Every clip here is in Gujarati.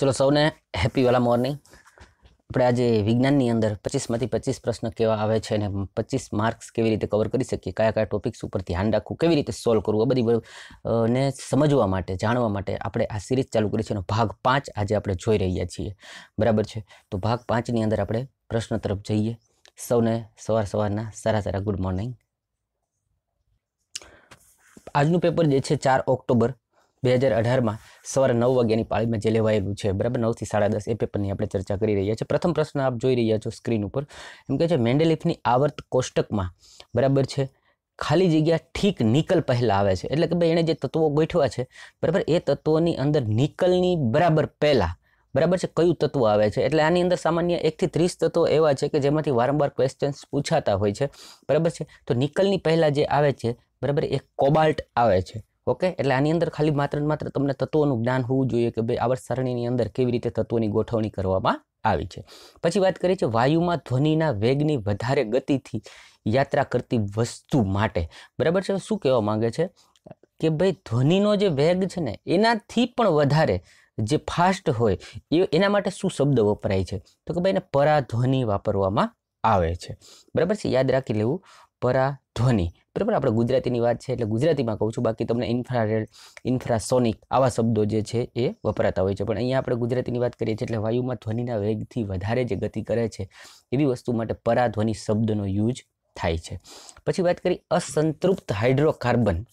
ચલો સૌને હેપી વાલા મોર્નિંગ આપણે આજે વિજ્ઞાનની અંદર પચીસમાંથી પચીસ પ્રશ્ન કેવા આવે છે અને પચીસ માર્ક્સ કેવી રીતે કવર કરી શકીએ કયા કયા ટોપિક્સ ઉપર ધ્યાન રાખવું કેવી રીતે સોલ્વ કરવું આ બધી ને સમજવા માટે જાણવા માટે આપણે આ સિરીઝ ચાલુ કરી છે અને ભાગ પાંચ આજે આપણે જોઈ રહ્યા છીએ બરાબર છે તો ભાગ પાંચની અંદર આપણે પ્રશ્ન તરફ જઈએ સૌને સવાર સવારના સારા સારા ગુડ મોર્નિંગ આજનું પેપર જે છે ચાર ઓક્ટોબર બે હજાર અઢારમાં સવારે નવ વાગ્યાની પાળીમાં જે લેવાયેલું છે બરાબર નવથી સાડા દસ એ પેપરની આપણે ચર્ચા કરી રહ્યા છીએ પ્રથમ પ્રશ્ન આપ જોઈ રહ્યા છો સ્ક્રીન ઉપર એમ કે છે મેન્ડેલિફની આવર્ત કોષ્ટકમાં બરાબર છે ખાલી જગ્યા ઠીક નિકલ પહેલાં આવે છે એટલે કે ભાઈ એણે જે તત્વો ગોઠવા છે બરાબર એ તત્વોની અંદર નિકલની બરાબર પહેલાં બરાબર છે કયું તત્વ આવે છે એટલે આની અંદર સામાન્ય એકથી ત્રીસ તત્વો એવા છે કે જેમાંથી વારંવાર ક્વેશ્ચન્સ પૂછાતા હોય છે બરાબર છે તો નિકલની પહેલાં જે આવે છે બરાબર એ કોબાલ્ટ આવે છે ઓકે એટલે આની અંદર ખાલી માત્ર માત્ર તમને તત્વોનું જ્ઞાન હોવું જોઈએ કે ભાઈ આવર્ત સારણીની અંદર કેવી રીતે તત્વોની ગોઠવણી કરવામાં આવી છે પછી વાત કરીએ છીએ વાયુમાં ધ્વનિના વેગની વધારે ગતિથી યાત્રા કરતી વસ્તુ માટે બરાબર છે શું કહેવા માંગે છે કે ભાઈ ધ્વનિનો જે વેગ છે ને એનાથી પણ વધારે જે ફાસ્ટ હોય એ એના માટે શું શબ્દ વપરાય છે તો કે ભાઈ એને પરાધ્વનિ વાપરવામાં આવે છે બરાબર છે યાદ રાખી લેવું પરાધ્વનિ બરાબર આપણે ગુજરાતીની વાત છે એટલે ગુજરાતીમાં કહું છું બાકી તમને ઇન્ફ્રારેડ ઇન્ફ્રાસોનિક આવા શબ્દો જે છે એ વપરાતા હોય છે પણ અહીંયા આપણે ગુજરાતીની વાત કરીએ છીએ એટલે વાયુમાં ધ્વનિના વેગથી વધારે જે ગતિ કરે છે એવી વસ્તુ માટે પરાધ્વનિ શબ્દનો યુઝ થાય છે પછી વાત કરી અસંતૃપ્ત હાઇડ્રોકાર્બન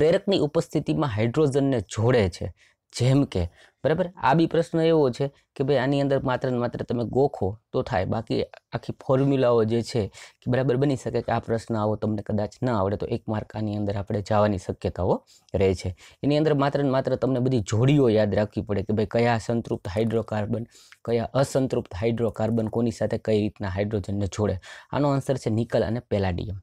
પ્રેરકની ઉપસ્થિતિમાં હાઇડ્રોજનને જોડે છે જેમ કે બરાબર આ બી પ્રશ્ન એવો છે કે ભાઈ આની અંદર માત્ર ને માત્ર તમે ગોખો તો થાય બાકી આખી ફોર્મ્યુલાઓ જે છે કે બરાબર બની શકે કે આ પ્રશ્ન આવો તમને કદાચ ના આવડે તો એક માર્ક આની અંદર આપણે જવાની શક્યતાઓ રહે છે એની અંદર માત્ર ને માત્ર તમને બધી જોડીઓ યાદ રાખવી પડે કે ભાઈ કયા સંતૃપ્ત હાઇડ્રોકાર્બન કયા અસંતૃપ્ત હાઇડ્રોકાર્બન કોની સાથે કઈ રીતના હાઇડ્રોજનને જોડે આનો આન્સર છે નિકલ અને પેલાડિયમ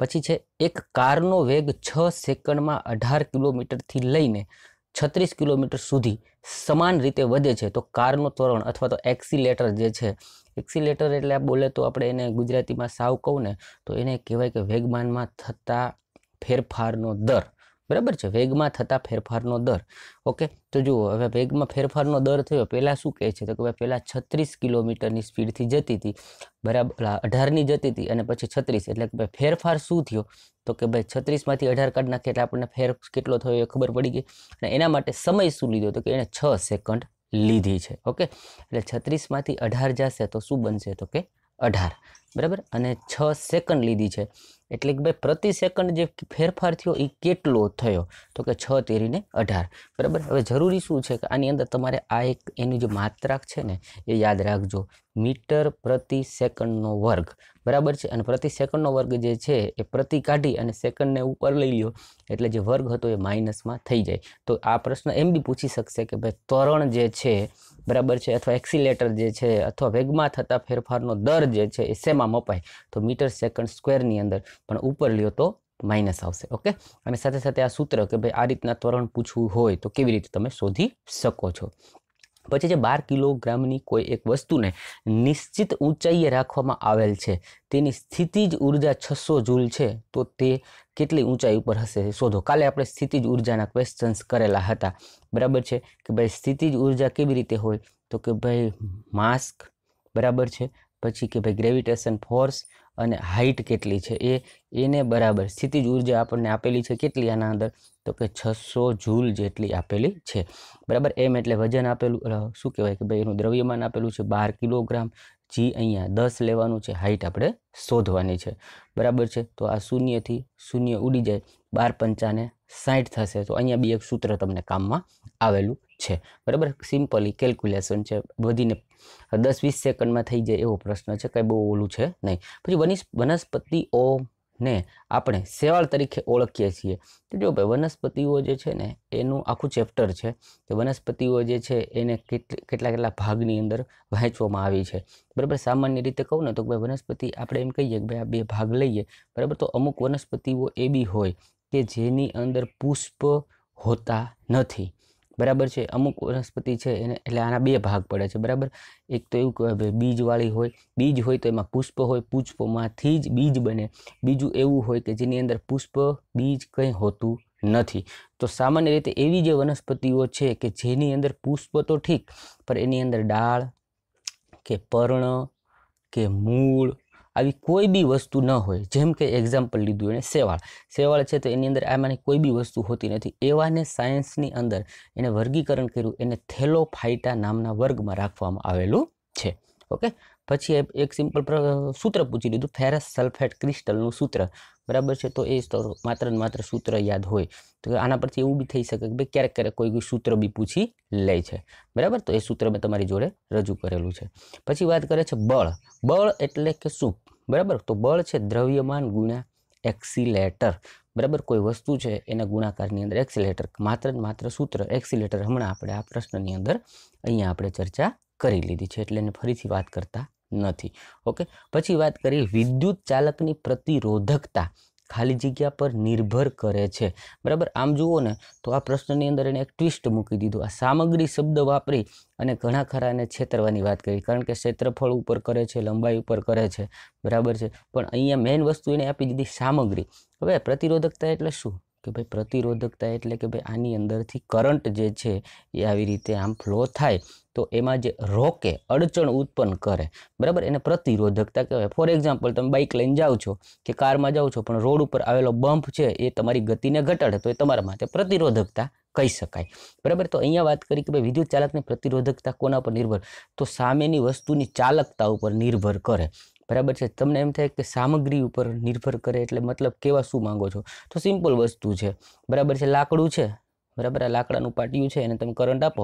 પછી છે એક કારનો વેગ છ સેકન્ડમાં અઢાર કિલોમીટરથી લઈને છત્રીસ કિલોમીટર સુધી સમાન રીતે વધે છે તો કારનું ત્વરણ અથવા તો એક્સિલેટર જે છે એક્સિલેટર એટલે બોલે તો આપણે એને ગુજરાતીમાં સાવ કહું ને તો એને કહેવાય કે વેગમાનમાં થતા ફેરફારનો દર બરાબર છે વેગમાં થતા ફેરફારનો દર ઓકે તો જુઓ હવે વેગમાં ફેરફારનો દર થયો પહેલાં શું કહે છે તો કે ભાઈ પહેલાં છત્રીસ કિલોમીટરની સ્પીડથી જતી હતી બરાબર અઢારની જતી હતી અને પછી છત્રીસ એટલે કે ભાઈ ફેરફાર શું થયો તો કે ભાઈ છત્રીસમાંથી અઢાર કાઢ નાખે એટલે આપણને ફેર કેટલો થયો એ ખબર પડી ગઈ અને એના માટે સમય શું લીધો તો કે એણે છ સેકન્ડ લીધી છે ઓકે એટલે છત્રીસમાંથી અઢાર જશે તો શું બનશે તો કે અઢાર બરાબર અને છ સેકન્ડ લીધી છે એટલે કે ભાઈ પ્રતિ સેકન્ડ જે ફેરફાર થયો એ કેટલો થયો તો કે છ તેરીને અઢાર બરાબર હવે જરૂરી શું છે કે આની અંદર તમારે આ એક એની જે માત્રા છે ને એ યાદ રાખજો મીટર પ્રતિ સેકન્ડનો વર્ગ બરાબર છે અને પ્રતિ સેકન્ડનો વર્ગ જે છે એ પ્રતિ કાઢી અને સેકન્ડને ઉપર લઈ લ્યો એટલે જે વર્ગ હતો એ માઇનસમાં થઈ જાય તો આ પ્રશ્ન એમ બી પૂછી શકશે કે ભાઈ ત્વરણ જે છે બરાબર છે અથવા એક્સિલેટર જે છે અથવા વેગમાં થતા ફેરફારનો દર જે છે એ શેમાં મપાય તો મીટર સેકન્ડ સ્ક્વેરની અંદર પણ ઉપર લ્યો તો માઇનસ આવશે ઓકે અને સાથે સાથે આ સૂત્ર કે ભાઈ આ રીતના ત્વરણ પૂછવું હોય તો કેવી રીતે તમે શોધી શકો છો પછી જે બાર કિલોગ્રામની કોઈ એક વસ્તુને નિશ્ચિત ઊંચાઈએ રાખવામાં આવેલ છે તેની સ્થિતિજ ઉર્જા છસો જૂલ છે તો તે કેટલી ઊંચાઈ ઉપર હશે શોધો કાલે આપણે સ્થિતિજ ઉર્જાના ક્વેશ્ચન્સ કરેલા હતા બરાબર છે કે ભાઈ સ્થિતિજ ઉર્જા કેવી રીતે હોય તો કે ભાઈ માસ્ક બરાબર છે પછી કે ભાઈ ગ્રેવિટેશન ફોર્સ અને હાઇટ કેટલી છે એ એને બરાબર સ્થિતિજ ઉર્જા આપણને આપેલી છે કેટલી આના અંદર તો કે છસો જૂલ જેટલી આપેલી છે બરાબર એમ એટલે વજન આપેલું શું કહેવાય કે ભાઈ એનું દ્રવ્યમાન આપેલું છે બાર કિલોગ્રામ જી અહીંયા દસ લેવાનું છે હાઇટ આપણે શોધવાની છે બરાબર છે તો આ શૂન્યથી શૂન્ય ઉડી જાય બાર પંચાને સાઠ થશે તો અહીંયા બી એક સૂત્ર તમને કામમાં આવેલું છે બરાબર સિમ્પલી કેલ્ક્યુલેશન છે વધીને દસ વીસ સેકન્ડમાં થઈ જાય એવો પ્રશ્ન છે કંઈ બહુ ઓલું છે નહીં પછી વનિસ વનસ્પતિઓ આપણે શેવાળ તરીકે ઓળખીએ છીએ તો જો ભાઈ વનસ્પતિઓ જે છે ને એનું આખું ચેપ્ટર છે તો વનસ્પતિઓ જે છે એને કેટલા કેટલા ભાગની અંદર વહેંચવામાં આવી છે બરાબર સામાન્ય રીતે કહું ને તો ભાઈ વનસ્પતિ આપણે એમ કહીએ કે ભાઈ આ બે ભાગ લઈએ બરાબર તો અમુક વનસ્પતિઓ એ બી હોય કે જેની અંદર પુષ્પ હોતા નથી બરાબર છે અમુક વનસ્પતિ છે એને એટલે આના બે ભાગ પડે છે બરાબર એક તો એવું કહેવાય બીજવાળી હોય બીજ હોય તો એમાં પુષ્પ હોય પુષ્પમાંથી જ બીજ બને બીજું એવું હોય કે જેની અંદર પુષ્પ બીજ કંઈ હોતું નથી તો સામાન્ય રીતે એવી જે વનસ્પતિઓ છે કે જેની અંદર પુષ્પ તો ઠીક પણ એની અંદર ડાળ કે પર્ણ કે મૂળ આવી કોઈ બી વસ્તુ ન હોય જેમ કે એક્ઝામ્પલ લીધું એણે સેવાળ સેવાળ છે તો એની અંદર આમાંની કોઈ બી વસ્તુ હોતી નથી એવાને સાયન્સની અંદર એને વર્ગીકરણ કર્યું એને થેલોફાઇટા નામના વર્ગમાં રાખવામાં આવેલું છે ઓકે પછી એક સિમ્પલ સૂત્ર પૂછી લીધું ફેરસ સલ્ફેટ ક્રિસ્ટલનું સૂત્ર બરાબર છે તો એ માત્ર ને માત્ર સૂત્ર યાદ હોય તો આના પરથી એવું બી થઈ શકે કે ભાઈ ક્યારેક ક્યારેક કોઈ સૂત્ર બી પૂછી લે છે બરાબર તો એ સૂત્ર મેં તમારી જોડે રજૂ કરેલું છે પછી વાત કરે છે બળ બળ એટલે કે શું બરાબર તો બળ છે દ્રવ્યમાન ગુણ્યા એક્સિલેટર બરાબર કોઈ વસ્તુ છે એના ગુણાકારની અંદર એક્સિલેટર માત્ર ને માત્ર સૂત્ર એક્સિલેટર હમણાં આપણે આ પ્રશ્નની અંદર અહીંયા આપણે ચર્ચા કરી લીધી છે એટલે એને ફરીથી વાત કરતા નથી ઓકે પછી વાત કરીએ વિદ્યુત ચાલકની પ્રતિરોધકતા ખાલી જગ્યા પર નિર્ભર કરે છે બરાબર આમ જુઓ ને તો આ પ્રશ્નની અંદર એને એક ટ્વિસ્ટ મૂકી દીધું આ સામગ્રી શબ્દ વાપરી અને ઘણા ખરા એને છેતરવાની વાત કરી કારણ કે ક્ષેત્રફળ ઉપર કરે છે લંબાઈ ઉપર કરે છે બરાબર છે પણ અહીંયા મેઇન વસ્તુ એને આપી દીધી સામગ્રી હવે પ્રતિરોધકતા એટલે શું કે ભાઈ પ્રતિરોધકતા એટલે કે ભાઈ આની અંદરથી કરંટ જે છે એ આવી રીતે આમ ફ્લો થાય તો એમાં જે રોકે અડચણ ઉત્પન્ન કરે બરાબર એને પ્રતિરોધકતા કહેવાય ફોર એક્ઝામ્પલ તમે બાઇક લઈને જાઓ છો કે કારમાં જાઓ છો પણ રોડ ઉપર આવેલો બમ્પ છે એ તમારી ગતિને ઘટાડે તો એ તમારા માટે પ્રતિરોધકતા કહી શકાય બરાબર તો અહીંયા વાત કરી કે ભાઈ વિદ્યુત ચાલકની પ્રતિરોધકતા કોના પર નિર્ભર તો સામેની વસ્તુની ચાલકતા ઉપર નિર્ભર કરે બરાબર છે તમને એમ થાય કે સામગ્રી ઉપર નિર્ભર કરે એટલે મતલબ કેવા શું માંગો છો તો સિમ્પલ વસ્તુ છે બરાબર છે લાકડું છે બરાબર આ લાકડાનું પાટિયું છે એને તમે કરંટ આપો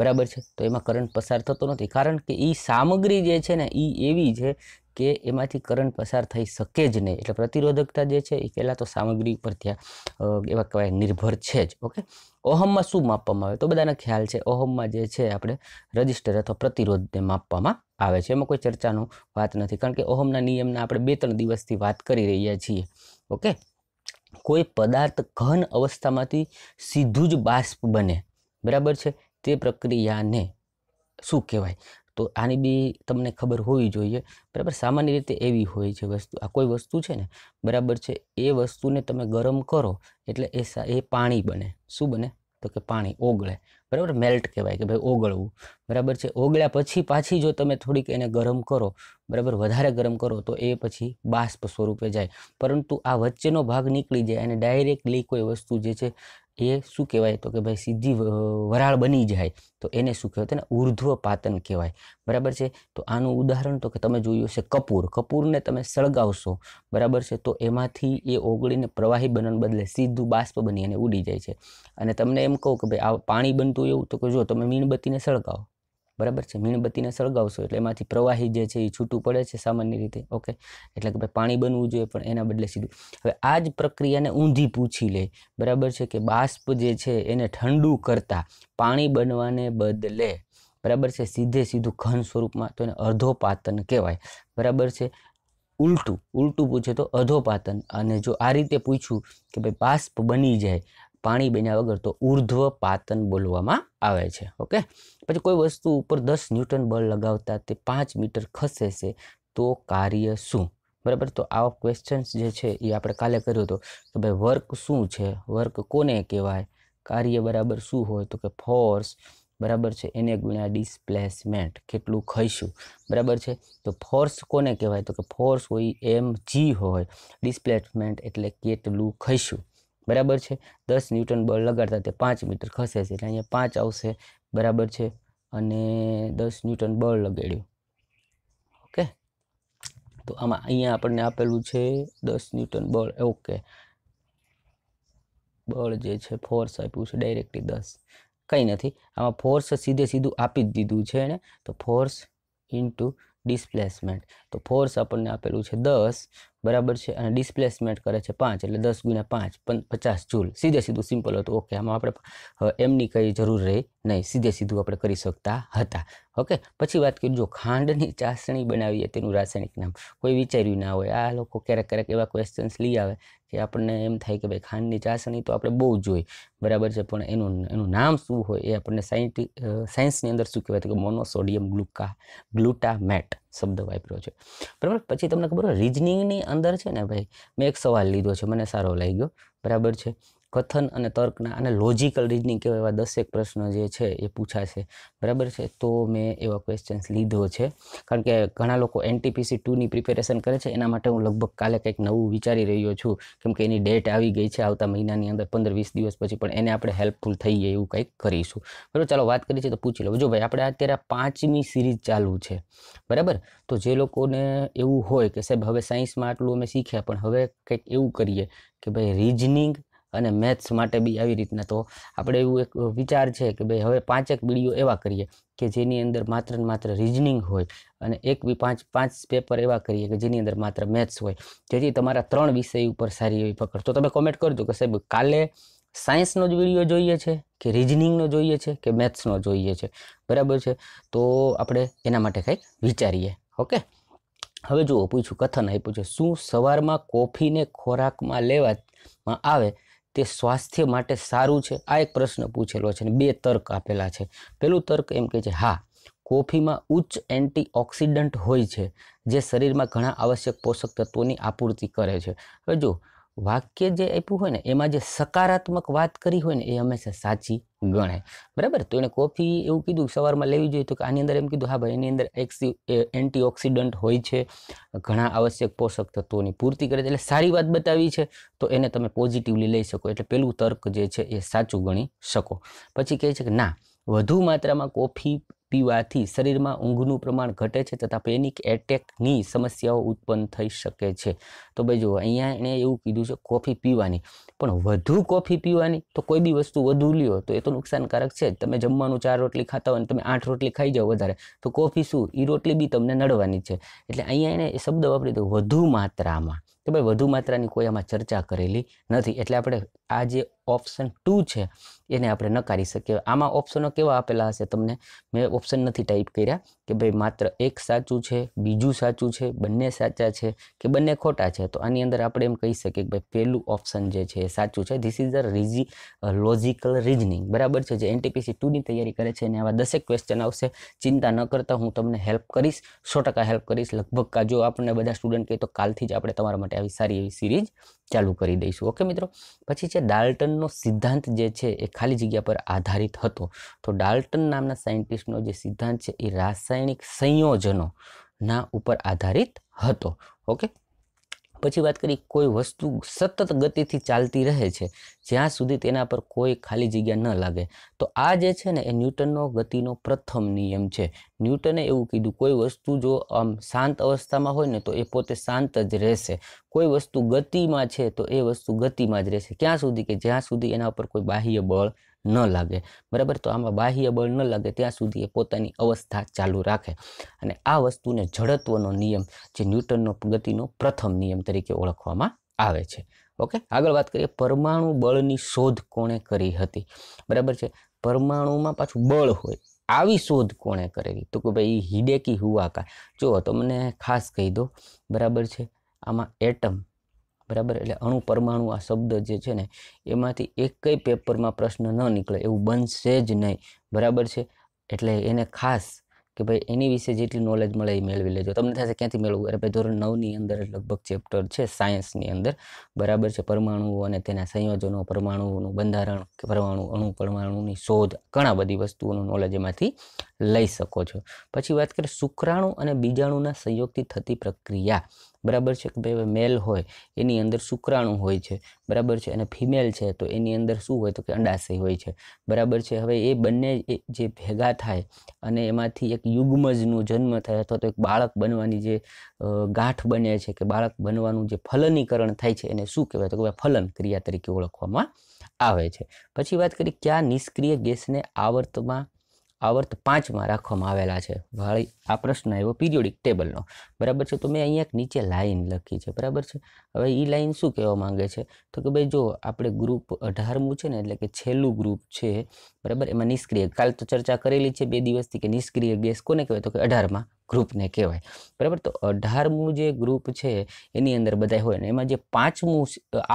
બરાબર છે તો એમાં કરંટ પસાર થતો નથી કારણ કે એ સામગ્રી જે છે ને એ એવી છે કે એમાંથી કરંટ પસાર થઈ શકે જ નહીં એટલે પ્રતિરોધકતા જે છે એ પહેલાં તો સામગ્રી ઉપર ત્યાં એવા કહેવાય નિર્ભર છે જ ઓકે ઓહમમાં શું માપવામાં આવે તો બધાને ખ્યાલ છે ઓહમમાં જે છે આપણે રજિસ્ટર અથવા પ્રતિરોધને માપવામાં આવે છે એમાં કોઈ ચર્ચાનો વાત નથી કારણ કે ઓહમના નિયમના આપણે બે ત્રણ દિવસથી વાત કરી રહ્યા છીએ ઓકે કોઈ પદાર્થ ઘન અવસ્થામાંથી સીધું જ બાષ્પ બને બરાબર છે તે પ્રક્રિયાને શું કહેવાય તો આની બી તમને ખબર હોવી જોઈએ બરાબર સામાન્ય રીતે એવી હોય છે વસ્તુ આ કોઈ વસ્તુ છે ને બરાબર છે એ વસ્તુને તમે ગરમ કરો એટલે એ એ પાણી બને શું બને તો કે પાણી ઓગળે બરાબર મેલ્ટ કહેવાય કે ભાઈ ઓગળવું બરાબર છે ઓગળ્યા પછી પાછી જો તમે થોડીક એને ગરમ કરો બરાબર વધારે ગરમ કરો તો એ પછી બાષ્પ સ્વરૂપે જાય પરંતુ આ વચ્ચેનો ભાગ નીકળી જાય અને ડાયરેક્ટલી કોઈ વસ્તુ જે છે એ શું કહેવાય તો કે ભાઈ સીધી વરાળ બની જાય તો એને શું કહેવાય તેને ઉર્ધ્વ પાતન કહેવાય બરાબર છે તો આનું ઉદાહરણ તો કે તમે જોયું હશે કપૂર કપૂરને તમે સળગાવશો બરાબર છે તો એમાંથી એ ઓગળીને પ્રવાહી બનવાને બદલે સીધું બાષ્પ બની અને ઉડી જાય છે અને તમને એમ કહું કે ભાઈ આ પાણી બનતું એવું તો કે જો તમે મીણબત્તીને સળગાવો બરાબર છે મીણબત્તીને સળગાવશો એટલે એમાંથી પ્રવાહી જે છે એ છૂટું પડે છે સામાન્ય રીતે ઓકે એટલે કે ભાઈ પાણી બનવું જોઈએ પણ એના બદલે સીધું હવે આ જ પ્રક્રિયાને ઊંધી પૂછી લે બરાબર છે કે બાષ્પ જે છે એને ઠંડુ કરતા પાણી બનવાને બદલે બરાબર છે સીધે સીધું ઘન સ્વરૂપમાં તો એને અર્ધોપાતન કહેવાય બરાબર છે ઉલટું ઉલટું પૂછે તો અધોપાતન અને જો આ રીતે પૂછ્યું કે ભાઈ બાષ્પ બની જાય પાણી બન્યા વગર તો ઉર્ધ્વ પાતન બોલવામાં આવે છે ઓકે પછી કોઈ વસ્તુ ઉપર દસ ન્યૂટન બળ લગાવતા તે પાંચ મીટર ખસે છે તો કાર્ય શું બરાબર તો આવા ક્વેશ્ચન્સ જે છે એ આપણે કાલે કર્યો હતો કે ભાઈ વર્ક શું છે વર્ક કોને કહેવાય કાર્ય બરાબર શું હોય તો કે ફોર્સ બરાબર છે એને ગુણ્યા ડિસ્પ્લેસમેન્ટ કેટલું ખઈશું બરાબર છે તો ફોર્સ કોને કહેવાય તો કે ફોર્સ હોય એમ જી હોય ડિસ્પ્લેસમેન્ટ એટલે કેટલું ખઈશું બરાબર છે દસ ન્યૂટન બળ લગાડતા તે પાંચ મીટર ખસે છે એટલે અહીંયા પાંચ આવશે બરાબર છે અને દસ ન્યૂટન બળ લગાડ્યું ઓકે તો આમાં અહીંયા આપણને આપેલું છે દસ ન્યૂટન બળ ઓકે બળ જે છે ફોર્સ આપ્યું છે ડાયરેક્ટલી દસ કંઈ નથી આમાં ફોર્સ સીધે સીધું આપી જ દીધું છે એને તો ફોર્સ ઇન્ટુ ડિસ્પ્લેસમેન્ટ તો ફોર્સ આપણને આપેલું છે દસ બરાબર છે અને ડિસ્પ્લેસમેન્ટ કરે છે પાંચ એટલે દસ ગુણ્યા પાંચ પચાસ જૂલ સીધે સીધું સિમ્પલ હતું ઓકે આમાં આપણે એમની કંઈ જરૂર રહી નહીં સીધે સીધું આપણે કરી શકતા હતા ઓકે પછી વાત કરું જો ખાંડની ચાસણી બનાવીએ તેનું રાસાયણિક નામ કોઈ વિચાર્યું ના હોય આ લોકો ક્યારેક ક્યારેક એવા ક્વેશ્ચન્સ લઈ આવે કે આપણને એમ થાય કે ભાઈ ખાંડની ચાસણી તો આપણે બહુ જોઈ બરાબર છે પણ એનું એનું નામ શું હોય એ આપણને સાયન્ટિ સાયન્સની અંદર શું કહેવાય કે મોનોસોડિયમ ગ્લુકા ગ્લુટામેટ શબ્દ વાપર્યો છે બરાબર પછી તમને ખબર હોય રિઝનિંગની અંદર છે ને ભાઈ મેં એક સવાલ લીધો છે મને સારો લાગ્યો બરાબર છે કથન અને તર્કના અને લોજિકલ રીઝનિંગ કહેવાય એવા દસેક પ્રશ્નો જે છે એ પૂછાશે બરાબર છે તો મેં એવા ક્વેશ્ચન્સ લીધો છે કારણ કે ઘણા લોકો એનટીપીસી ટુની પ્રિપેરેશન કરે છે એના માટે હું લગભગ કાલે કંઈક નવું વિચારી રહ્યો છું કેમ કે એની ડેટ આવી ગઈ છે આવતા મહિનાની અંદર પંદર વીસ દિવસ પછી પણ એને આપણે હેલ્પફુલ થઈએ એવું કંઈક કરીશું બરાબર ચાલો વાત કરીએ છે તો પૂછી લો જો ભાઈ આપણે અત્યારે પાંચમી સિરીઝ ચાલુ છે બરાબર તો જે લોકોને એવું હોય કે સાહેબ હવે સાયન્સમાં આટલું અમે શીખ્યા પણ હવે કંઈક એવું કરીએ કે ભાઈ રિઝનિંગ અને મેથ્સ માટે બી આવી રીતના તો આપણે એવું એક વિચાર છે કે ભાઈ હવે પાંચેક વિડીયો એવા કરીએ કે જેની અંદર માત્ર ને માત્ર રિઝનિંગ હોય અને એક બી પાંચ પાંચ પેપર એવા કરીએ કે જેની અંદર માત્ર મેથ્સ હોય જેથી તમારા ત્રણ વિષય ઉપર સારી એવી પકડ તો તમે કોમેન્ટ કરજો કે સાહેબ કાલે સાયન્સનો જ વિડીયો જોઈએ છે કે રિઝનિંગનો જોઈએ છે કે મેથ્સનો જોઈએ છે બરાબર છે તો આપણે એના માટે કંઈક વિચારીએ ઓકે હવે જુઓ પૂછ્યું કથન આપ્યું છે શું સવારમાં કોફીને ખોરાકમાં લેવામાં આવે તે સ્વાસ્થ્ય માટે સારું છે આ એક પ્રશ્ન પૂછેલો છે અને બે તર્ક આપેલા છે પેલું તર્ક એમ કહે છે હા કોફીમાં ઉચ્ચ એન્ટીઓક્સિડન્ટ હોય છે જે શરીરમાં ઘણા આવશ્યક પોષક તત્વોની આપૂર્તિ કરે છે હવે જો વાક્ય જે આપ્યું હોય ને એમાં જે સકારાત્મક વાત કરી હોય ને એ હંમેશા સાચી ગણાય બરાબર તો એને કોફી એવું કીધું સવારમાં લેવી જોઈએ તો કે આની અંદર એમ કીધું હા ભાઈ એની અંદર એન્ટી એન્ટીઓક્સિડન્ટ હોય છે ઘણા આવશ્યક પોષક તત્વોની પૂર્તિ કરે છે એટલે સારી વાત બતાવી છે તો એને તમે પોઝિટિવલી લઈ શકો એટલે પેલું તર્ક જે છે એ સાચું ગણી શકો પછી કહે છે કે ના વધુ માત્રામાં કોફી પીવાથી શરીરમાં ઊંઘનું પ્રમાણ ઘટે છે તથા પેનિક એટેકની સમસ્યાઓ ઉત્પન્ન થઈ શકે છે તો ભાઈ જુઓ અહીંયા એણે એવું કીધું છે કોફી પીવાની પણ વધુ કોફી પીવાની તો કોઈ બી વસ્તુ વધુ લ્યો તો એ તો નુકસાનકારક છે તમે જમવાનું ચાર રોટલી ખાતા હોય અને તમે આઠ રોટલી ખાઈ જાઓ વધારે તો કોફી શું એ રોટલી બી તમને નડવાની છે એટલે અહીંયા એણે એ શબ્દ વાપરી દો વધુ માત્રામાં તો ભાઈ વધુ માત્રાની કોઈ આમાં ચર્ચા કરેલી નથી એટલે આપણે આ જે ઓપ્શન ટુ છે એને આપણે નકારી શકીએ આમાં ઓપ્શનો કેવા આપેલા હશે તમને મેં ઓપ્શન નથી ટાઈપ કર્યા કે ભાઈ માત્ર એક સાચું છે બીજું સાચું છે બંને સાચા છે કે બંને ખોટા છે તો આની અંદર આપણે એમ કહી શકીએ કે ભાઈ પહેલું ઓપ્શન જે છે એ સાચું છે ધીસ ઇઝ અ રીઝી લોજિકલ રિઝનિંગ બરાબર છે જે એનટીપીસી ટુની તૈયારી કરે છે અને આવા દસેક ક્વેશ્ચન આવશે ચિંતા ન કરતા હું તમને હેલ્પ કરીશ સો ટકા હેલ્પ કરીશ લગભગ જો આપણને બધા સ્ટુડન્ટ કહે તો કાલથી જ આપણે તમારા માટે આવી સારી એવી સિરીઝ ચાલુ કરી દઈશું ઓકે મિત્રો પછી છે ડાલ્ટનનો સિદ્ધાંત જે છે એ ખાલી જગ્યા પર આધારિત હતો તો ડાલ્ટન નામના સાયન્ટિસ્ટનો જે સિદ્ધાંત છે એ રાસાયણિક સંયોજનોના ઉપર આધારિત હતો ઓકે પછી વાત કરી કોઈ વસ્તુ સતત ગતિથી ચાલતી રહે છે જ્યાં સુધી તેના પર કોઈ ખાલી જગ્યા ન લાગે તો આ જે છે ને એ ન્યૂટનનો ગતિનો પ્રથમ નિયમ છે ન્યૂટને એવું કીધું કોઈ વસ્તુ જો આમ શાંત અવસ્થામાં હોય ને તો એ પોતે શાંત જ રહેશે કોઈ વસ્તુ ગતિમાં છે તો એ વસ્તુ ગતિમાં જ રહેશે ક્યાં સુધી કે જ્યાં સુધી એના ઉપર કોઈ બાહ્ય બળ ન લાગે બરાબર તો આમાં બાહ્ય બળ ન લાગે ત્યાં સુધી એ પોતાની અવસ્થા ચાલુ રાખે અને આ વસ્તુને જડત્વનો નિયમ જે ન્યૂટનનો ગતિનો પ્રથમ નિયમ તરીકે ઓળખવામાં આવે છે ઓકે આગળ વાત કરીએ પરમાણુ બળની શોધ કોણે કરી હતી બરાબર છે પરમાણુમાં પાછું બળ હોય આવી શોધ કોણે કરેલી તો કે ભાઈ હિડેકી હુઆકા જો તમને ખાસ કહી દો બરાબર છે આમાં એટમ બરાબર એટલે અણુ પરમાણુ આ શબ્દ જે છે ને એમાંથી એકેય પેપરમાં પ્રશ્ન ન નીકળે એવું બનશે જ નહીં બરાબર છે એટલે એને ખાસ કે ભાઈ એની વિશે જેટલી નોલેજ મળે એ મેળવી લેજો તમને થશે ક્યાંથી મેળવવું અરે ભાઈ ધોરણ નવની અંદર લગભગ ચેપ્ટર છે સાયન્સની અંદર બરાબર છે પરમાણુઓ અને તેના સંયોજનો પરમાણુઓનું બંધારણ કે પરમાણુ અણુ પરમાણુની શોધ ઘણા બધી વસ્તુઓનું નોલેજ એમાંથી લઈ શકો છો પછી વાત કરીએ શુક્રાણુ અને બીજાણુના સંયોગથી થતી પ્રક્રિયા બરાબર છે કે ભાઈ મેલ હોય એની અંદર શુક્રાણુ હોય છે બરાબર છે અને ફિમેલ છે તો એની અંદર શું હોય તો કે અંડાશય હોય છે બરાબર છે હવે એ બંને જે ભેગા થાય અને એમાંથી એક યુગ્મજનો જન્મ થાય અથવા તો એક બાળક બનવાની જે ગાંઠ બને છે કે બાળક બનવાનું જે ફલનીકરણ થાય છે એને શું કહેવાય તો કે ભાઈ ફલન ક્રિયા તરીકે ઓળખવામાં આવે છે પછી વાત કરીએ કયા નિષ્ક્રિય ગેસને આવર્તમાં આવર્ત પાંચમાં રાખવામાં આવેલા છે ભાઈ આ પ્રશ્ન આવ્યો પીરિયોડિક ટેબલનો બરાબર છે તો મેં અહીંયા એક નીચે લાઇન લખી છે બરાબર છે હવે એ લાઇન શું કહેવા માંગે છે તો કે ભાઈ જો આપણે ગ્રુપ અઢારમું છે ને એટલે કે છેલ્લું ગ્રુપ છે બરાબર એમાં નિષ્ક્રિય કાલ તો ચર્ચા કરેલી છે બે દિવસથી કે નિષ્ક્રિય ગેસ કોને કહેવાય તો કે અઢારમાં ગ્રુપને કહેવાય બરાબર તો અઢારમું જે ગ્રુપ છે એની અંદર બધા હોય ને એમાં જે પાંચમું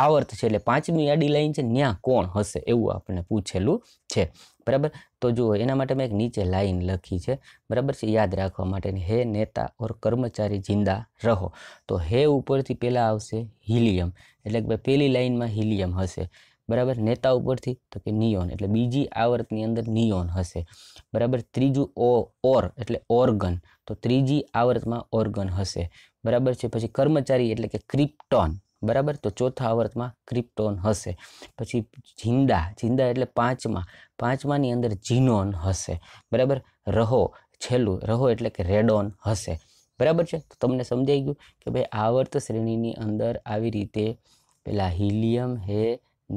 આવર્ત છે એટલે પાંચમી આડી લાઈન છે ત્યાં કોણ હશે એવું આપણે પૂછેલું છે બરાબર તો જુઓ એના માટે મેં એક નીચે લાઈન લખી છે બરાબર છે યાદ રાખવા માટેની હે નેતા ઓર કર્મચારી જિંદા રહો તો હે ઉપરથી પહેલાં આવશે હિલિયમ એટલે કે ભાઈ પહેલી લાઇનમાં હિલિયમ હશે બરાબર નેતા ઉપરથી તો કે નિયોન એટલે બીજી આવર્તની અંદર નિયોન હશે બરાબર ત્રીજું ઓ ઓર એટલે ઓર્ગન તો ત્રીજી આવર્તમાં ઓર્ગન હશે બરાબર છે પછી કર્મચારી એટલે કે ક્રિપ્ટોન બરાબર તો ચોથા આવર્તમાં ક્રિપ્ટોન હશે પછી ઝીંડા જિંદા એટલે પાંચમાં પાંચમાની અંદર જીનોન હશે બરાબર રહો છેલ્લું રહો એટલે કે રેડોન હશે બરાબર છે તો તમને સમજાઈ ગયું કે ભાઈ આવર્ત શ્રેણીની અંદર આવી રીતે પેલા હિલિયમ હે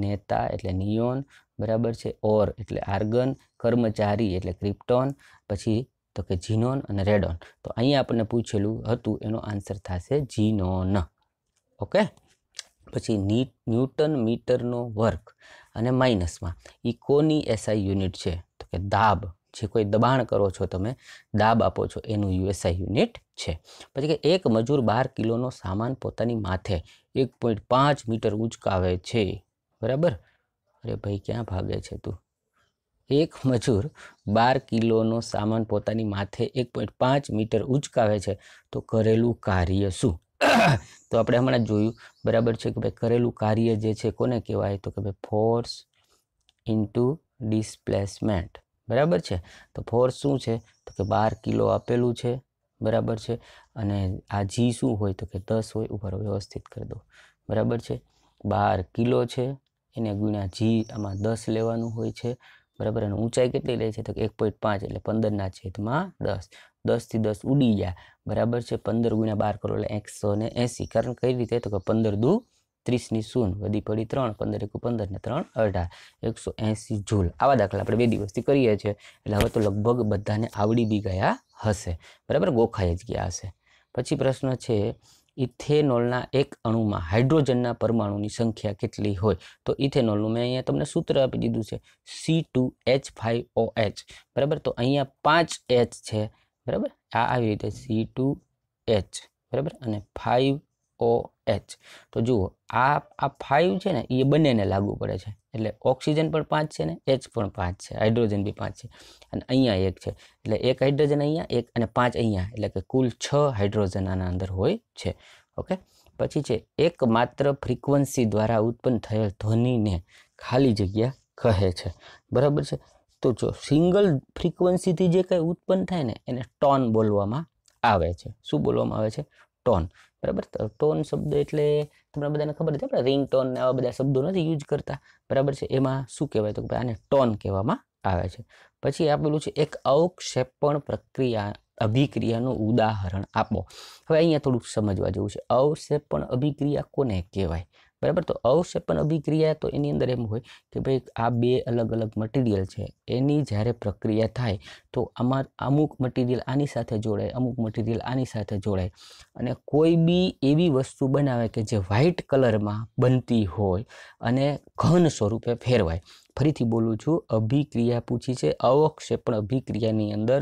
નેતા એટલે નિયોન બરાબર છે ઓર એટલે આર્ગન કર્મચારી એટલે ક્રિપ્ટોન પછી તો કે જીનોન અને રેડોન તો અહીં આપણને પૂછેલું હતું એનો આન્સર થશે જીનોન ઓકે પછી ન્યૂટન મીટરનો વર્ક અને માઇનસમાં એ એસઆઈ યુનિટ છે તો કે દાબ જે કોઈ દબાણ કરો છો તમે દાબ આપો છો એનું યુએસઆઈ યુનિટ છે પછી કે એક મજૂર બાર કિલોનો સામાન પોતાની માથે એક પોઈન્ટ પાંચ મીટર ઉંચકાવે છે બરાબર અરે ભાઈ ક્યાં ભાગે છે તું એક મજૂર બાર કિલોનો સામાન પોતાની માથે એક પોઈન્ટ પાંચ મીટર ઉચકાવે છે તો કરેલું કાર્ય શું તો આપણે હમણાં જોયું બરાબર છે કે ભાઈ કરેલું કાર્ય જે છે કોને કહેવાય તો કે ભાઈ ફોર્સ ઇન્ટુ ડિસ્પ્લેસમેન્ટ બરાબર છે તો ફોર્સ શું છે તો કે બાર કિલો આપેલું છે બરાબર છે અને આ જી શું હોય તો કે દસ હોય ઉપર વ્યવસ્થિત કરી દો બરાબર છે બાર કિલો છે એને ગુણ્યા જી આમાં દસ લેવાનું હોય છે બરાબર અને ઊંચાઈ કેટલી લે છે તો એક પોઈન્ટ પાંચ એટલે પંદરના છેદમાં દસ દસથી દસ ઉડી ગયા બરાબર છે પંદર ગુણ્યા બાર કરો એટલે એકસો ને એંસી કારણ કઈ રીતે તો કે પંદર દુ ત્રીસની શૂન વધી પડી ત્રણ પંદર એક પંદર ને ત્રણ અઢાર એકસો એંસી જૂલ આવા દાખલા આપણે બે દિવસથી કરીએ છીએ એટલે હવે તો લગભગ બધાને આવડી બી ગયા હશે બરાબર ગોખાઈ જ ગયા હશે પછી પ્રશ્ન છે ઇથેનોલના એક અણુમાં હાઇડ્રોજનના પરમાણુની સંખ્યા કેટલી હોય તો ઇથેનોલનું મેં અહીંયા તમને સૂત્ર આપી દીધું છે C two H five O H બરાબર તો અહીંયા પાંચ એચ છે બરાબર આ આવી રીતે સી ટુ એચ બરાબર અને ફાઇવ ઓ એચ તો જુઓ આ આ ફાઇવ છે ને એ બંનેને લાગુ પડે છે એટલે ઓક્સિજન પણ પાંચ છે ને એચ પણ પાંચ છે હાઇડ્રોજન બી પાંચ છે અને અહીંયા એક છે એટલે એક હાઇડ્રોજન અહીંયા એક અને પાંચ અહીંયા એટલે કે કુલ છ હાઇડ્રોજન આના અંદર હોય છે ઓકે પછી છે એક માત્ર ફ્રીક્વન્સી દ્વારા ઉત્પન્ન થયેલ ધ્વનિને ખાલી જગ્યા કહે છે બરાબર છે તો જો સિંગલ ફ્રીક્વન્સીથી જે કંઈ ઉત્પન્ન થાય ને એને ટોન બોલવામાં આવે છે શું બોલવામાં આવે છે ટોન બરાબર ટોન શબ્દ એટલે તમને બધાને ખબર છે આપણે રિંગટોન ને આવા બધા શબ્દો નથી યુઝ કરતા બરાબર છે એમાં શું કહેવાય તો કે આને ટોન કહેવામાં આવે છે પછી આપેલું છે એક અવક્ષેપણ પ્રક્રિયા અભિક્રિયાનું ઉદાહરણ આપો હવે અહીંયા થોડુંક સમજવા જેવું છે અવક્ષેપણ અભિક્રિયા કોને કહેવાય બરાબર તો અવક્ષેપણ અભિક્રિયા તો એની અંદર એમ હોય કે ભાઈ આ બે અલગ અલગ મટીરિયલ છે એની જ્યારે પ્રક્રિયા થાય તો આમાં અમુક મટીરિયલ આની સાથે જોડાય અમુક મટીરિયલ આની સાથે જોડાય અને કોઈ બી એવી વસ્તુ બનાવે કે જે વ્હાઇટ કલરમાં બનતી હોય અને ઘન સ્વરૂપે ફેરવાય ફરીથી બોલું છું અભિક્રિયા પૂછી છે અવક્ષેપણ અભિક્રિયાની અંદર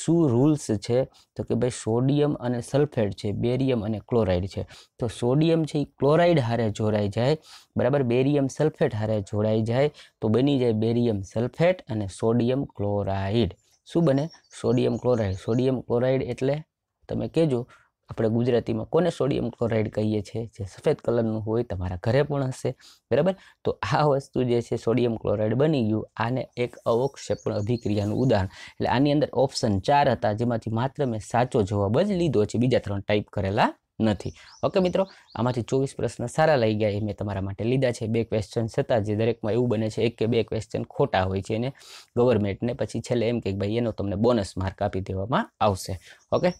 શું રૂલ્સ છે તો કે ભાઈ સોડિયમ અને સલ્ફેટ છે બેરિયમ અને ક્લોરાઇડ છે તો સોડિયમ છે એ ક્લોરાઇડ હારે જોડાઈ જાય બરાબર બેરિયમ સલ્ફેટ હારે જોડાઈ જાય તો બની જાય બેરિયમ સલ્ફેટ અને સોડિયમ ક્લોરાઇડ શું બને સોડિયમ ક્લોરાઇડ સોડિયમ ક્લોરાઇડ એટલે તમે કહેજો આપણે ગુજરાતીમાં કોને સોડિયમ ક્લોરાઇડ કહીએ છીએ જે સફેદ કલરનું હોય તમારા ઘરે પણ હશે બરાબર તો આ વસ્તુ જે છે સોડિયમ ક્લોરાઇડ બની ગયું આને એક અવક્ષેપણ અભિક્રિયાનું ઉદાહરણ એટલે આની અંદર ઓપ્શન ચાર હતા જેમાંથી માત્ર મેં સાચો જવાબ જ લીધો છે બીજા ત્રણ ટાઈપ કરેલા નથી ઓકે મિત્રો આમાંથી ચોવીસ પ્રશ્ન સારા લઈ ગયા એ મેં તમારા માટે લીધા છે બે ક્વેશ્ચન હતા જે દરેકમાં એવું બને છે એક કે બે ક્વેશ્ચન ખોટા હોય છે એને ગવર્મેન્ટને પછી છેલ્લે એમ કે ભાઈ એનો તમને બોનસ માર્ક આપી દેવામાં આવશે ઓકે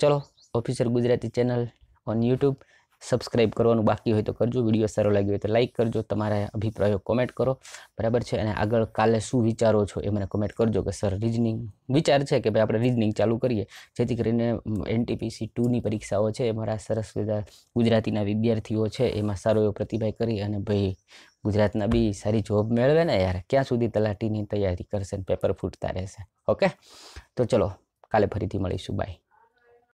ચલો officer Gujarati channel on YouTube subscribe કરવાનું બાકી હોય તો કરજો વિડીયો સારો લાગ્યો હોય તો લાઇક કરજો તમારા અભિપ્રાયો કોમેન્ટ કરો બરાબર છે અને આગળ કાલે શું વિચારો છો એ મને કોમેન્ટ કરજો કે સર રિઝનિંગ વિચાર છે કે ભાઈ આપણે રિઝનિંગ ચાલુ કરીએ જેથી કરીને એનટીપીસી ટુની પરીક્ષાઓ છે એ મારા સરસ ગુજરાતીના વિદ્યાર્થીઓ છે એમાં સારો એવો પ્રતિભાઈ કરી અને ભાઈ ગુજરાતના બી સારી જોબ મેળવે ને યાર ક્યાં સુધી તલાટીની તૈયારી કરશે ને પેપર ફૂટતા રહેશે ઓકે તો ચલો કાલે ફરીથી મળીશું બાય